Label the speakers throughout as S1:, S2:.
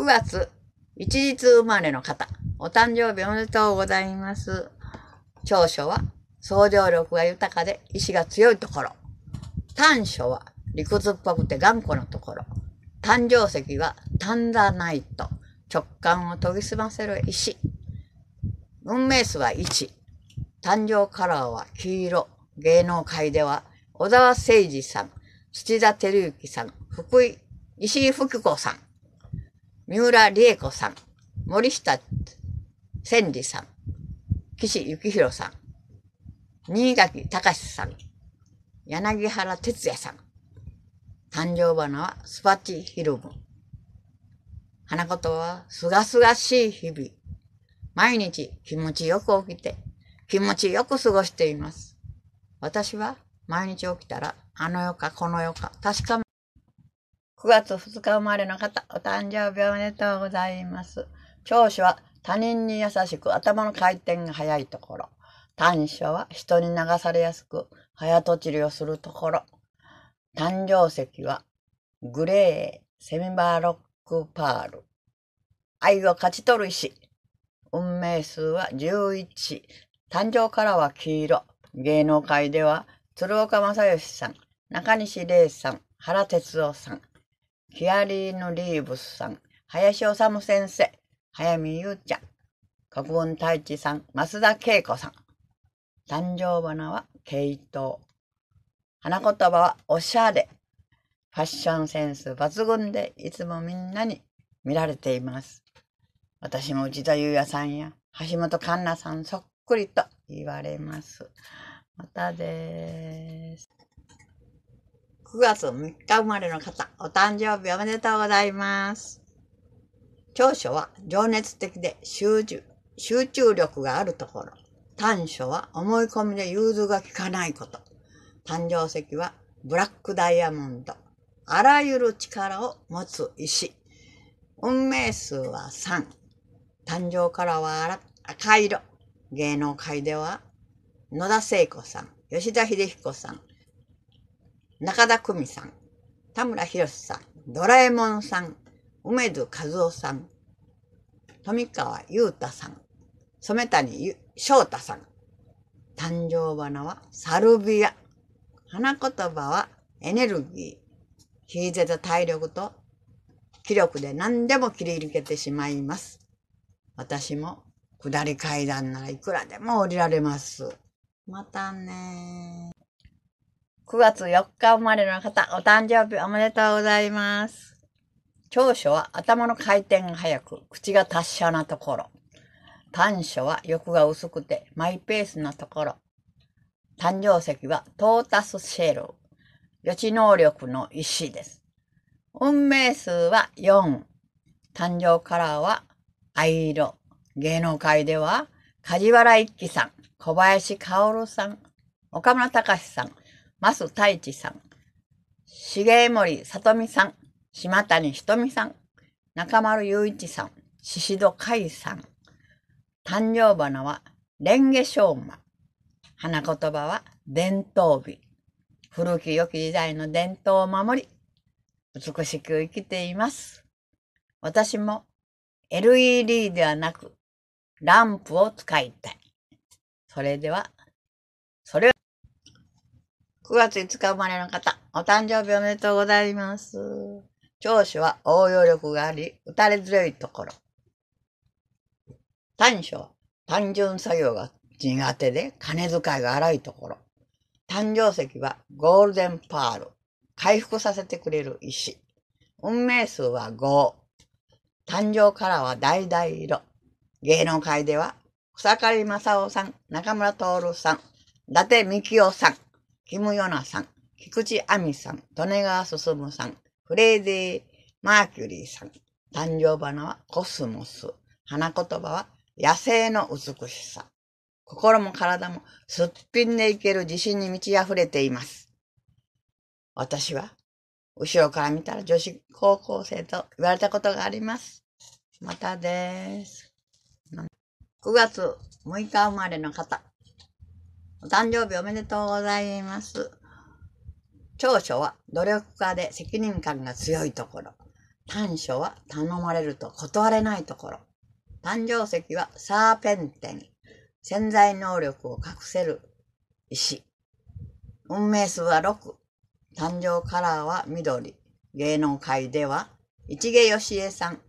S1: 9月、一日生まれの方、お誕生日おめでとうございます。長所は、想像力が豊かで意志が強いところ。短所は、理屈っぽくて頑固なところ。誕生石は、タンダナイト。直感を研ぎ澄ませる石。運命数は1。誕生カラーは黄色。芸能界では、小沢誠二さん、土田照之さん、福井、石井福子さん。三浦理恵子さん、森下千里さん、岸幸宏さん、新垣隆さん、柳原哲也さん。誕生花はスパチヒルム。花言はすがすがしい日々。毎日気持ちよく起きて、気持ちよく過ごしています。私は毎日起きたら、あの世かこの世か確かめ9月2日生まれの方、お誕生日おめでとうございます。長所は他人に優しく頭の回転が早いところ。短所は人に流されやすく早とちりをするところ。誕生石はグレー、セミバーロックパール。愛を勝ち取る石。運命数は11。誕生からは黄色。芸能界では鶴岡正義さん、中西玲さん、原哲夫さん、ヒアリーヌ・リーブスさん、林修先生、早見優ちゃん、国分太一さん、増田恵子さん。誕生花は系統。花言葉はおしゃれ。ファッションセンス抜群でいつもみんなに見られています。私も内田優也さんや橋本環奈さんそっくりと言われます。またです。9月3日生まれの方、お誕生日おめでとうございます。長所は情熱的で集中集中力があるところ。短所は思い込みで融通が利かないこと。誕生石はブラックダイヤモンド。あらゆる力を持つ石。運命数は3。誕生からは赤色。芸能界では野田聖子さん、吉田秀彦さん、中田久美さん、田村博さん、ドラえもんさん、梅津和夫さん、富川裕太さん、染谷翔太さん。誕生花はサルビア。花言葉はエネルギー。ーゼた体力と気力で何でも切り抜けてしまいます。私も下り階段ならいくらでも降りられます。またね9月4日生まれの方、お誕生日おめでとうございます。長所は頭の回転が速く、口が達者なところ。短所は欲が薄くて、マイペースなところ。誕生石はトータスシェル。予知能力の石です。運命数は4。誕生カラーは藍色。芸能界では、梶原一騎さん、小林薫さん、岡村隆さん、増太一さん、重森里美さん、島谷ひとみさん、中丸雄一さん、宍戸海さん。誕生花は、蓮華生馬。花言葉は、伝統美。古き良き時代の伝統を守り、美しく生きています。私も LED ではなく、ランプを使いたい。それでは、それ9月5日生まれの方、お誕生日おめでとうございます。長所は応用力があり、打たれづらいところ。短所は単純作業が苦手で、金遣いが荒いところ。誕生石はゴールデンパール。回復させてくれる石。運命数は5。誕生からは橙色。芸能界では、草刈正雄さん、中村徹さん、伊達美希夫さん、キム・ヨナさん、菊池亜美さん、利根川進さん、フレーデー・マーキュリーさん。誕生花はコスモス。花言葉は野生の美しさ。心も体もすっぴんでいける自信に満ち溢れています。私は、後ろから見たら女子高校生と言われたことがあります。またです。9月6日生まれの方。お誕生日おめでとうございます。長所は努力家で責任感が強いところ。短所は頼まれると断れないところ。誕生石はサーペンテに潜在能力を隠せる石。運命数は6。誕生カラーは緑。芸能界では、市毛義恵さん、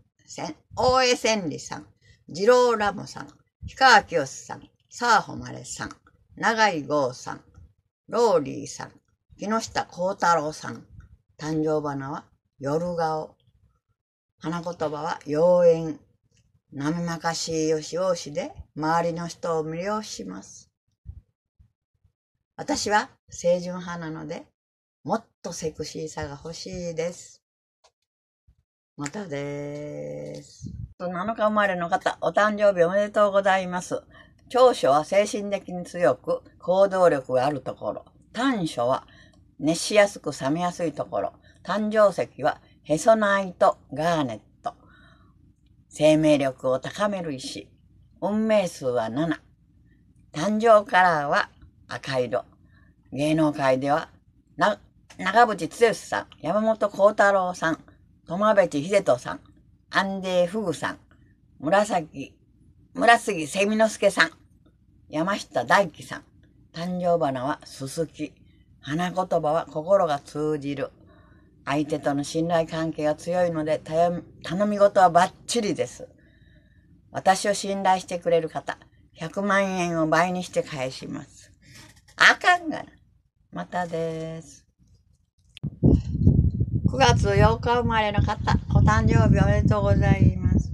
S1: 大江千里さん、二郎ラムさん、氷川きよしさん、サーホマレさん。長井豪さん、ローリーさん、木下幸太郎さん、誕生花は夜顔、花言葉は妖艶、なめまかしいよしおしで周りの人を魅了します。私は清純派なので、もっとセクシーさが欲しいです。またです。7日生まれの方、お誕生日おめでとうございます。長所は精神的に強く行動力があるところ。短所は熱しやすく冷めやすいところ。誕生石はへそナイとガーネット。生命力を高める石。運命数は7。誕生カラーは赤色。芸能界では、な、長渕剛さん、山本幸太郎さん、友淵秀人さん、アンデー・フグさん、紫、紫杉セミノスケさん、山下大輝さん。誕生花はすすき。花言葉は心が通じる。相手との信頼関係が強いので、頼み事はバッチリです。私を信頼してくれる方、100万円を倍にして返します。あかんがな。またです。9月8日生まれの方、お誕生日おめでとうございます。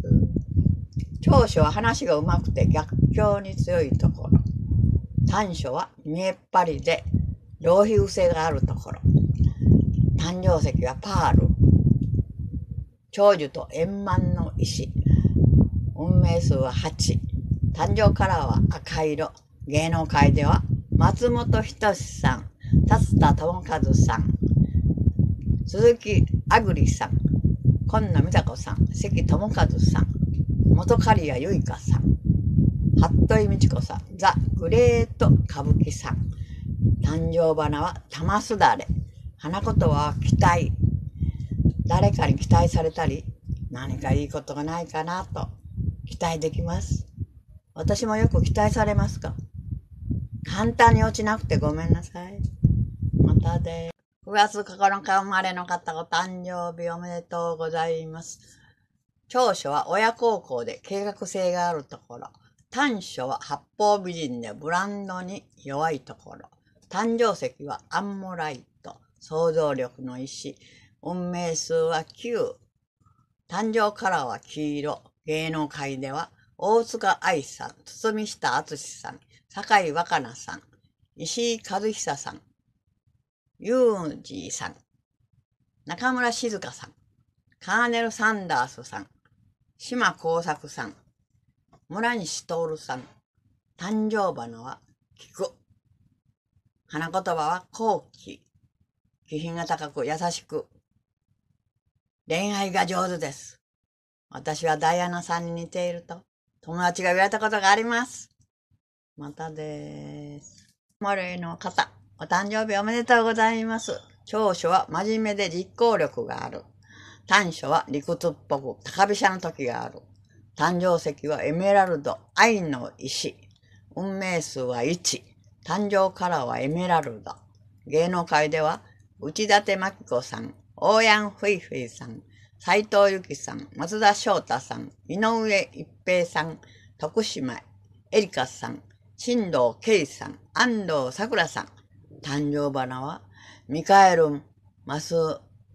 S1: 長所は話がうまくて逆境に強いところ。短所は見えっ張りで浪費癖があるところ。誕生石はパール。長寿と円満の石。運命数は8。誕生カラーは赤色。芸能界では松本人志さん、竜田智和さん、鈴木あぐりさん、今野美佐子さん、関智和さん、元刈谷由衣香さん、服部美智子さん、ザ・グレート歌舞伎さん、誕生花は玉すだれ、花言葉は期待、誰かに期待されたり、何かいいことがないかなと期待できます。私もよく期待されますか簡単に落ちなくてごめんなさい。またで9月9日生まれの方お誕生日おめでとうございます。長所は親孝行で計画性があるところ。短所は八方美人でブランドに弱いところ。誕生石はアンモライト。想像力の石。運命数は9。誕生カラーは黄色。芸能界では大塚愛さん、堤下敦さん、酒井若菜さん、石井和久さん、ユージーさん、中村静香さん、カーネル・サンダースさん、島耕作さん、村西徹さん、誕生花は菊。花言葉は好奇。気品が高く優しく。恋愛が上手です。私はダイアナさんに似ていると友達が言われたことがあります。またです。モレーの方、お誕生日おめでとうございます。長所は真面目で実行力がある。短所は理屈っぽく高飛車の時がある。誕生石はエメラルド、愛の石。運命数は1。誕生カラーはエメラルド。芸能界では、内館真紀子さん、大山ふいふいさん、斎藤由紀さん、松田翔太さん、井上一平さん、徳島エリカさん、新藤圭さん、安藤桜さん。誕生花は、ミカエルマス、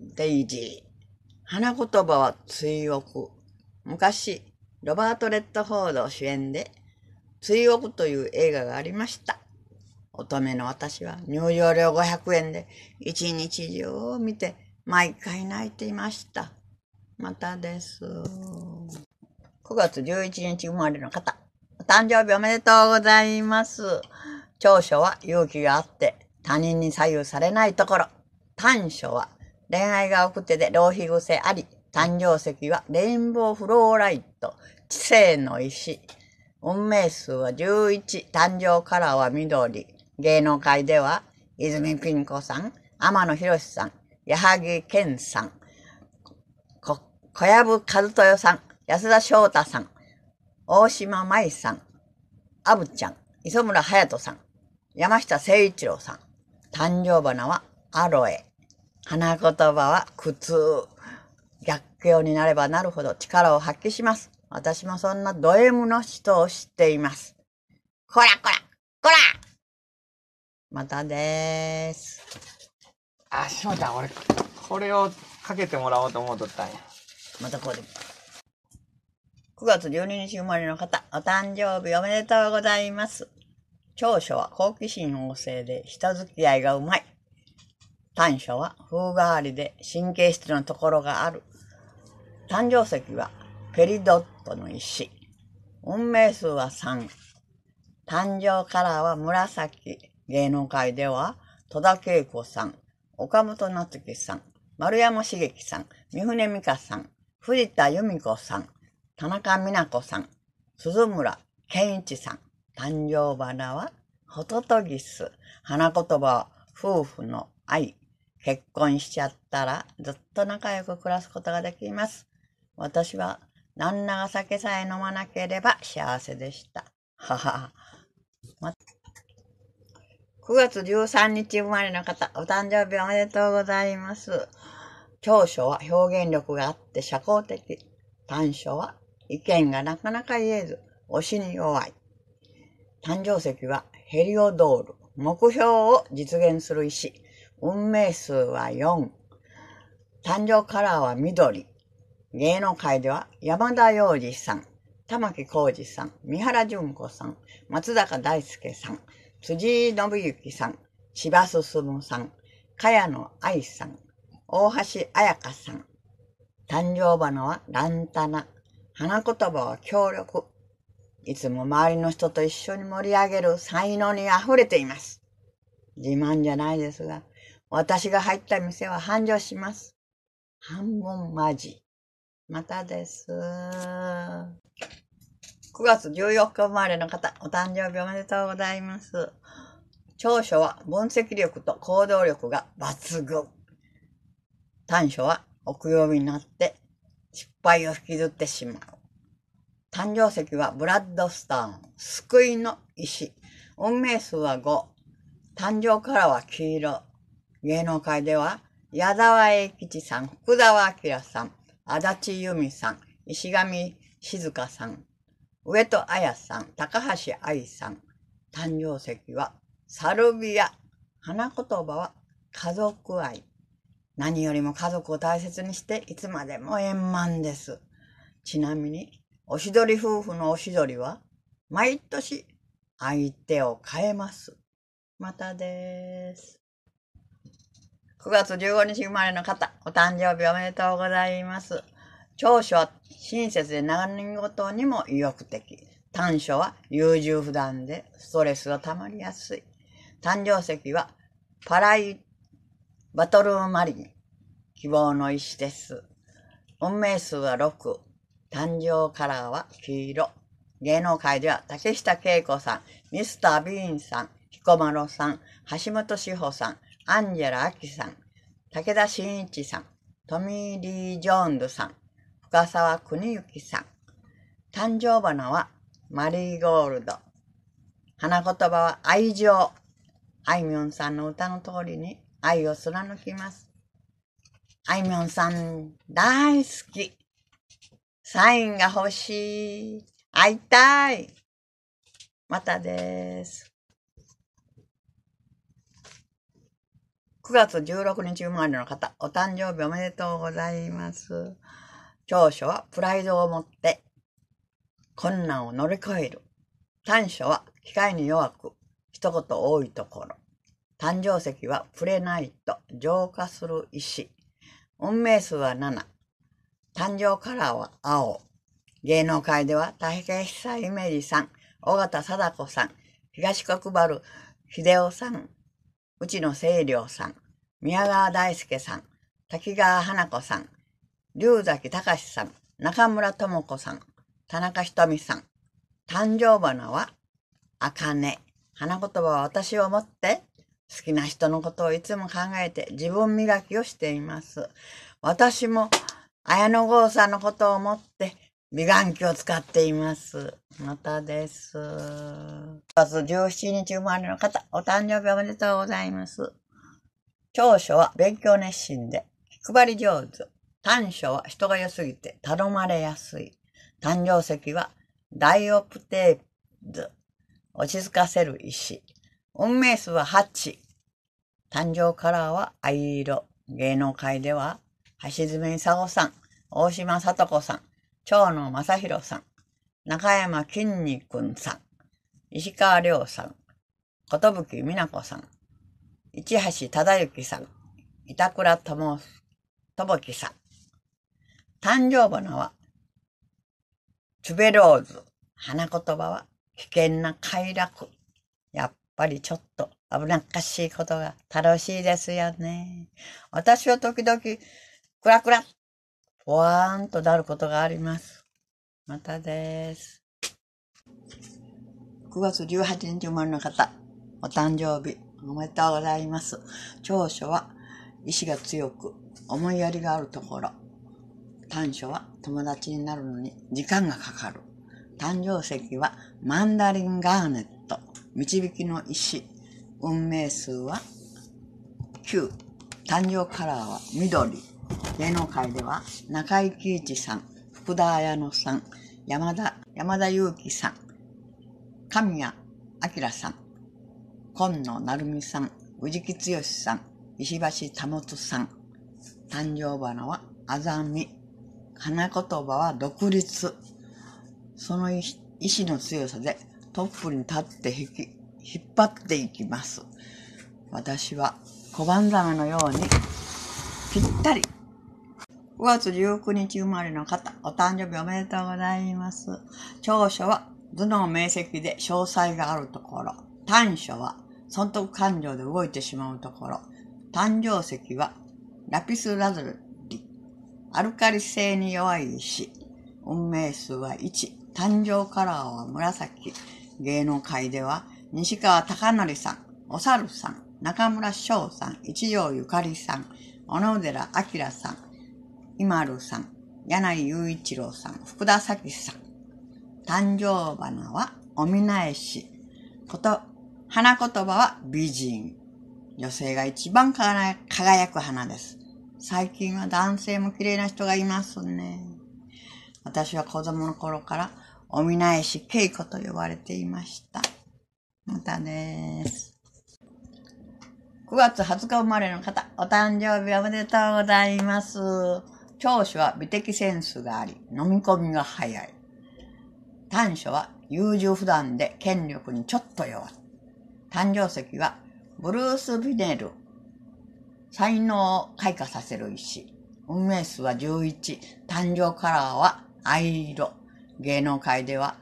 S1: デイジー。花言葉は追憶。昔、ロバート・レッドフォード主演で、追憶という映画がありました。乙女の私は入場料500円で一日中を見て毎回泣いていました。またです。9月11日生まれの方、お誕生日おめでとうございます。長所は勇気があって他人に左右されないところ。短所は恋愛が奥手で浪費癖あり、誕生石はレインボーフローライト、知性の石。運命数は11、誕生カラーは緑。芸能界では、泉ピン子さん、天野博さん、矢作健さん、小籔和豊さん、安田翔太さん、大島舞さん、アブちゃん、磯村隼人さん、山下誠一郎さん、誕生花はアロエ、花言葉は苦痛。くようになればなるほど力を発揮します。私もそんなド M の人を知っています。こらこらこらまたでーす。あ、しまった。俺、これをかけてもらおうと思うとったんや。またこうで。9月12日生まれの方、お誕生日おめでとうございます。長所は好奇心旺盛で人付き合いがうまい。短所は風変わりで神経質なところがある。誕生石はペリドットの石。運命数は3。誕生カラーは紫。芸能界では戸田恵子さん、岡本夏樹さん、丸山茂樹さん、三船美香さん、藤田由美子さん、田中美奈子さん、鈴村健一さん。誕生花はホトトギス。花言葉は夫婦の愛。結婚しちゃったらずっと仲良く暮らすことができます。私は何ら酒さえ飲まなければ幸せでした。はは。9月13日生まれの方、お誕生日おめでとうございます。長所は表現力があって社交的。短所は意見がなかなか言えず、推しに弱い。誕生石はヘリオドール。目標を実現する石。運命数は4。誕生カラーは緑。芸能界では山田洋次さん、玉木浩二さん、三原淳子さん、松坂大輔さん、辻井信之さん、千葉進さん、茅野愛さん、大橋彩香さん、誕生花はランタナ、花言葉は協力、いつも周りの人と一緒に盛り上げる才能に溢れています。自慢じゃないですが、私が入った店は繁盛します。半分マジ。またです。9月14日生まれの方、お誕生日おめでとうございます。長所は分析力と行動力が抜群。短所は奥読みになって失敗を引きずってしまう。誕生石はブラッドスターン、救いの石。運命数は5。誕生からは黄色。芸能界では矢沢永吉さん、福沢明さん、足立由美さん、石上静香さん、上戸彩さん、高橋愛さん、誕生石はサルビア、花言葉は家族愛。何よりも家族を大切にしていつまでも円満です。ちなみに、おしどり夫婦のおしどりは毎年相手を変えます。またです。9月15日生まれの方、お誕生日おめでとうございます。長所は親切で長ごとにも意欲的。短所は優柔不断でストレスが溜まりやすい。誕生石はパライバトルマリン。希望の石です。運命数は6。誕生カラーは黄色。芸能界では竹下恵子さん、ミスター・ビーンさん、彦摩呂さん、橋本志保さん、アンジェラ・アキさん、武田真一さん、トミー・リー・ジョーンズさん、深沢邦之さん。誕生花はマリーゴールド。花言葉は愛情。あいみょんさんの歌の通りに愛を貫きます。あいみょんさん大好き。サインが欲しい。会いたい。またです。9月16日生まれの方、お誕生日おめでとうございます。長所はプライドを持って困難を乗り越える。短所は機械に弱く、一言多いところ。誕生石は触れないと浄化する石。運命数は7。誕生カラーは青。芸能界では大平久夢二さん、尾形貞子さん、東国原秀夫さん、内野清涼さん、宮川大輔さん、滝川花子さん、龍崎隆さん、中村智子さん、田中ひとみさん、誕生花は、あかね。花言葉は私をもって、好きな人のことをいつも考えて自分磨きをしています。私も、綾野剛さんのことを思って、美顔器を使っています。またです。9月17日生まれの方、お誕生日おめでとうございます。長所は勉強熱心で、気配り上手。短所は人が良すぎて頼まれやすい。誕生石はダイオプテーズ。落ち着かせる石。運命数は8。誕生カラーは藍色。芸能界では、橋爪功さん、大島さと子さん、長野正宏さん、中山きんに君さん、石川亮さん、ことぶきみなこさん、市橋忠之さん、板倉智樹さん。誕生花は、つべローズ。花言葉は、危険な快楽。やっぱりちょっと危なっかしいことが楽しいですよね。私は時々、クラクラぽわーんとなることがあります。またです。9月18日生まれの方、お誕生日、おめでとうございます。長所は、意志が強く、思いやりがあるところ。短所は、友達になるのに時間がかかる。誕生石は、マンダリンガーネット。導きの石。運命数は、9。誕生カラーは緑。芸能界では中井貴一さん、福田綾乃さん、山田、山田裕貴さん、神谷明さん、今野成美さん、治木剛さん、石橋保さん、誕生花はあざみ、花言葉は独立。その意志の強さでトップに立って引き、引っ張っていきます。私は小判ザメのようにぴったり5月19日生まれの方、お誕生日おめでとうございます。長所は頭脳明晰で詳細があるところ。短所は損得感情で動いてしまうところ。誕生石はラピスラズリ。アルカリ性に弱い石。運命数は1。誕生カラーは紫。芸能界では西川貴則さん、お猿さん、中村翔さん、一条ゆかりさん、小野寺明さん、今るさん、柳井雄一郎さん、福田咲さん。誕生花はお見返し。こと、花言葉は美人。女性が一番輝く花です。最近は男性も綺麗な人がいますね。私は子供の頃からお見返し稽古と呼ばれていました。またです。9月20日生まれの方、お誕生日おめでとうございます。長所は美的センスがあり、飲み込みが早い。短所は優柔不断で権力にちょっと弱い。誕生石はブルース・ビネル。才能を開花させる石。運命数は11。誕生カラーは藍色。芸能界では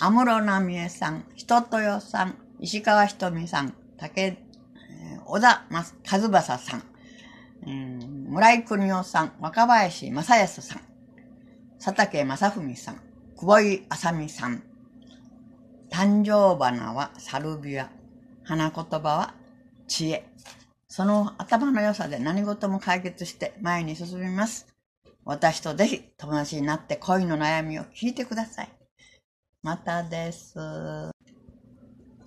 S1: 安室奈美恵さん、人豊さん、石川ひとみさん、竹、え小田和正さん、うん村井邦夫さん、若林正康さん、佐竹正文さん、久保井麻美さん。誕生花はサルビア、花言葉は知恵。その頭の良さで何事も解決して前に進みます。私とぜひ友達になって恋の悩みを聞いてください。またです。9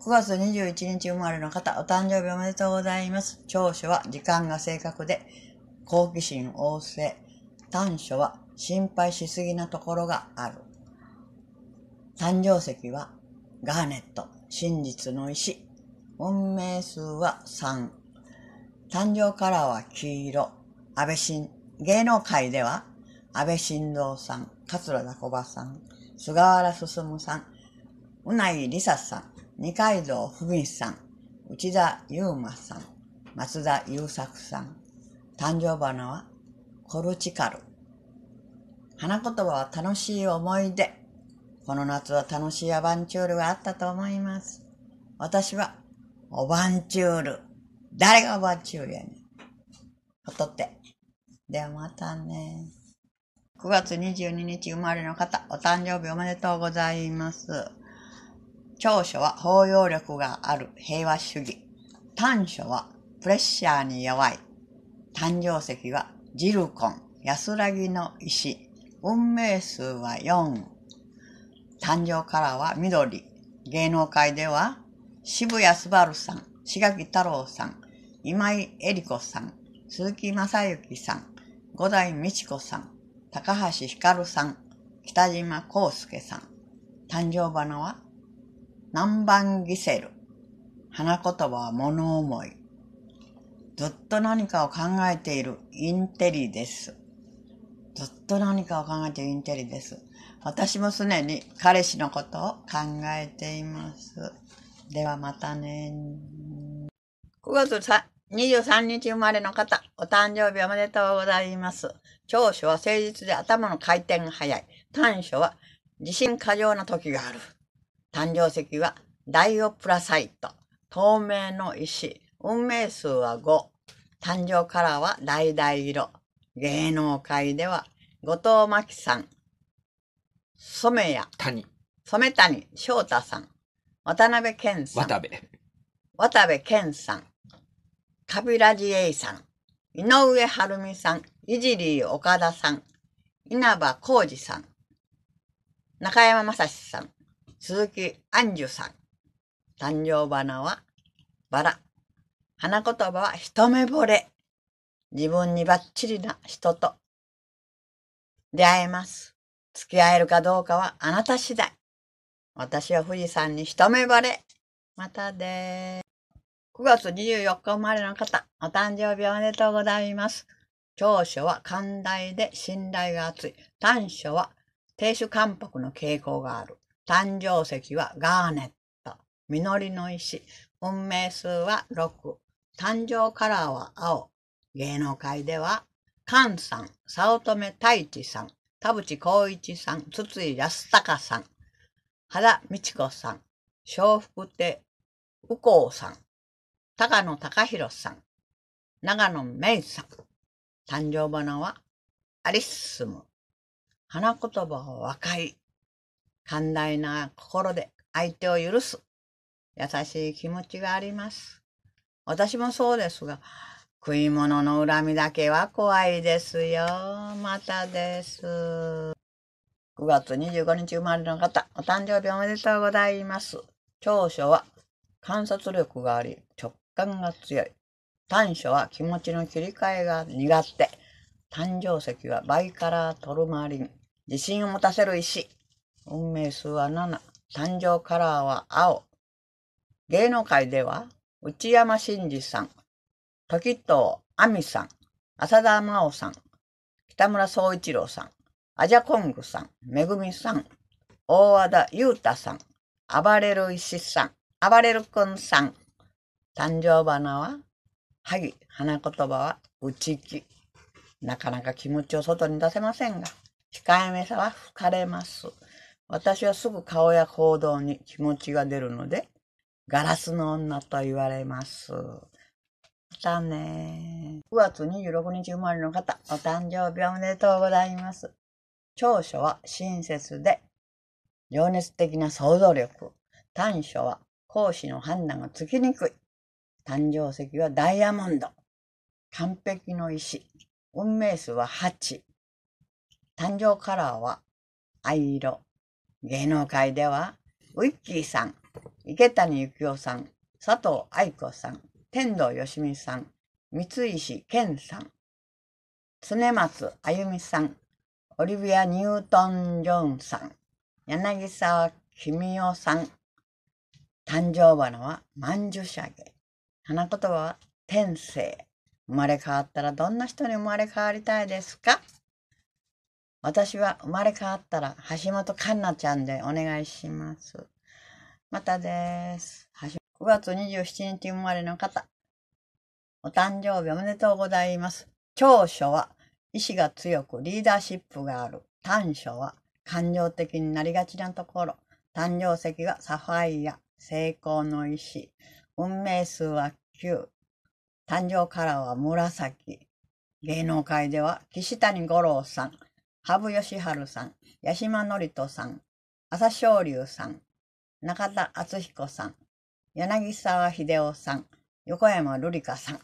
S1: 月21日生まれの方、お誕生日おめでとうございます。長所は時間が正確で、好奇心旺盛、短所は心配しすぎなところがある。誕生石はガーネット、真実の石。運命数は3。誕生カラーは黄色。安倍晋、芸能界では安倍晋三さん、桂田小葉さん、菅原進さん、うないりささん、二階堂ふみさん、内田祐馬さん、松田優作さん、誕生花はコルチカル。花言葉は楽しい思い出。この夏は楽しいアバンチュールがあったと思います。私は、おバンチュール。誰がオバンチュールやねん。ほとって。ではまたね。9月22日生まれの方、お誕生日おめでとうございます。長所は包容力がある平和主義。短所はプレッシャーに弱い誕生石はジルコン、安らぎの石。運命数は4。誕生カラーは緑。芸能界では渋谷昴さん、志垣太郎さん、今井絵理子さん、鈴木正幸さん、五代美智子さん、高橋ひかるさん、北島康介さん。誕生花は南蛮ギセル。花言葉は物思い。ずっと何かを考えているインテリです。ずっと何かを考えているインテリです。私も常に彼氏のことを考えています。ではまたね。9月23日生まれの方、お誕生日おめでとうございます。長所は誠実で頭の回転が速い。短所は自信過剰な時がある。誕生石はダイオプラサイト。透明の石。運命数は5。誕生カラーは橙色。芸能界では、後藤真希さん、染谷、谷、染谷翔太さん、渡辺健さん、渡辺。渡健さん、カビラジエイさん、井上晴美さん、いじり岡田さん、稲葉浩二さん、中山雅史さん、鈴木安樹さん、誕生花はバラ。花言葉は一目惚れ。自分にバッチリな人と出会えます。付き合えるかどうかはあなた次第。私は富士山に一目惚れ。またでー9月24日生まれの方、お誕生日おめでとうございます。長所は寛大で信頼が厚い。短所は亭主関白の傾向がある。誕生石はガーネット。実りの石。運命数は6。誕生カラーは青。芸能界では、菅さん、早乙女太一さん、田淵光一さん、筒井康隆さん、原美智子さん、笑福亭右光さん、高野隆弘さん、長野芽さん。誕生花は、アリスム。花言葉は和解。寛大な心で相手を許す。優しい気持ちがあります。私もそうですが、食い物の恨みだけは怖いですよ。またです。9月25日生まれの方、お誕生日おめでとうございます。長所は観察力があり、直感が強い。短所は気持ちの切り替えが苦手。誕生石はバイカラートルマリン。自信を持たせる石。運命数は7。誕生カラーは青。芸能界では内山真二さん、時藤亜美さん、浅田真央さん、北村総一郎さん、アジャコングさん、めぐみさん、大和田裕太さん、暴れる石さん、暴れるくんさん、誕生花は、萩、花言葉は、内気。なかなか気持ちを外に出せませんが、控えめさは吹かれます。私はすぐ顔や行動に気持ちが出るので、ガラスの女と言われます。またね。9月26日生まれの方、お誕生日おめでとうございます。長所は親切で、情熱的な想像力。短所は講師の判断がつきにくい。誕生石はダイヤモンド。完璧の石。運命数は8。誕生カラーは藍色。芸能界ではウィッキーさん。池谷幸雄さん、佐藤愛子さん、天童よしみさん、三石健さん、常松あゆみさん、オリビア・ニュートン・ジョンさん、柳沢君代さん、誕生花は万寿しゃげ、花言葉は天性。生まれ変わったらどんな人に生まれ変わりたいですか私は生まれ変わったら橋本環奈ちゃんでお願いします。またです。9月27日生まれの方。お誕生日おめでとうございます。長所は意志が強くリーダーシップがある。短所は感情的になりがちなところ。誕生石がサファイア、成功の石。運命数は9。誕生カラーは紫。芸能界では岸谷五郎さん、羽生善治さん、八島り人さん、朝青龍さん、中田敦彦さん、柳沢秀夫さん、横山瑠璃香さん。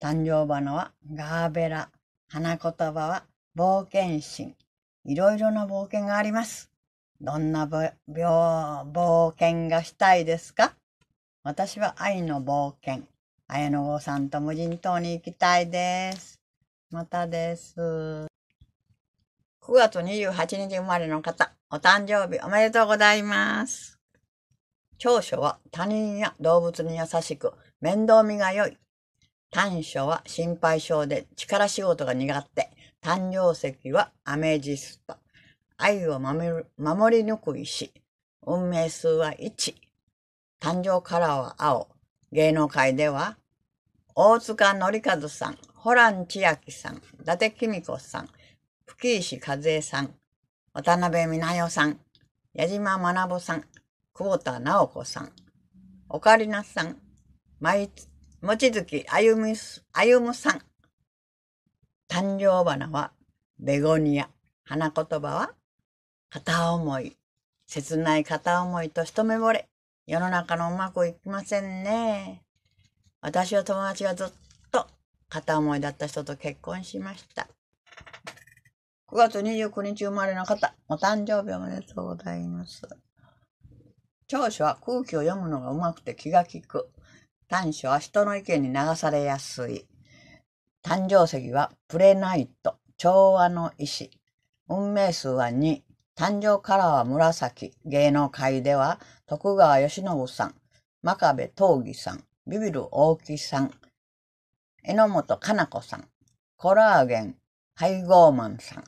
S1: 誕生花はガーベラ、花言葉は冒険心。いろいろな冒険があります。どんな冒険がしたいですか私は愛の冒険。綾野剛さんと無人島に行きたいです。またです。9月28日生まれの方、お誕生日おめでとうございます。長所は他人や動物に優しく面倒見が良い。短所は心配性で力仕事が苦手。誕生石はアメジスト。愛を守り抜く石。運命数は1。誕生カラーは青。芸能界では、大塚則和さん、ホラン千秋さん、伊達公子さん、吹石和恵さん、渡辺美奈代さん、矢島学さん、久保田直子さん、オカリナさん、まいつ、もちづきあゆみ、あゆむさん。誕生花はベゴニア。花言葉は片思い。切ない片思いと一目惚れ。世の中のうまくいきませんね。私は友達がずっと片思いだった人と結婚しました。9月29日生まれの方、お誕生日おめでとうございます。長所は空気を読むのがうまくて気が利く。短所は人の意見に流されやすい。誕生石はプレナイト、調和の石。運命数は2。誕生カラーは紫。芸能界では徳川慶喜さん、真壁東義さん、ビビる大木さん、榎本かな子さん、コラーゲン、ハイゴーマンさん、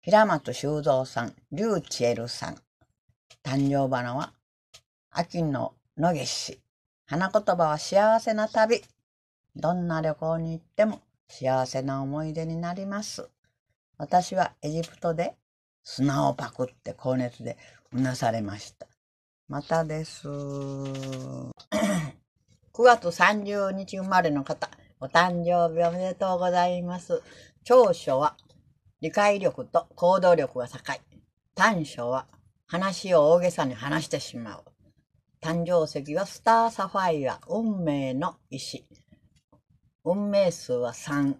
S1: 平松修造さん、リューチェルさん、誕生花は、秋の野月市。花言葉は幸せな旅。どんな旅行に行っても幸せな思い出になります。私はエジプトで砂をパクって高熱でうなされました。またです。9 月30日生まれの方、お誕生日おめでとうございます。長所は理解力と行動力が高い。短所は話を大げさに話してしまう。誕生石はスターサファイア、運命の石。運命数は3。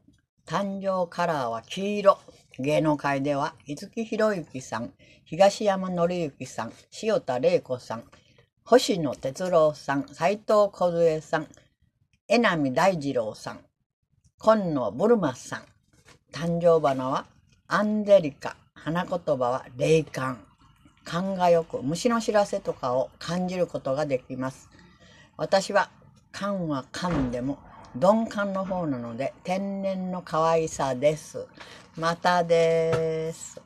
S1: 誕生カラーは黄色。芸能界では、伊月ひろゆきさん、東山紀之さん、塩田玲子さん、星野哲郎さん、斎藤梢さん、江波大二郎さん、今野ブルマさん。誕生花はアンデリカ、花言葉は霊感。勘がよく虫の知らせとかを感じることができます。私は勘は勘でも鈍感の方なので天然の可愛さです。またです。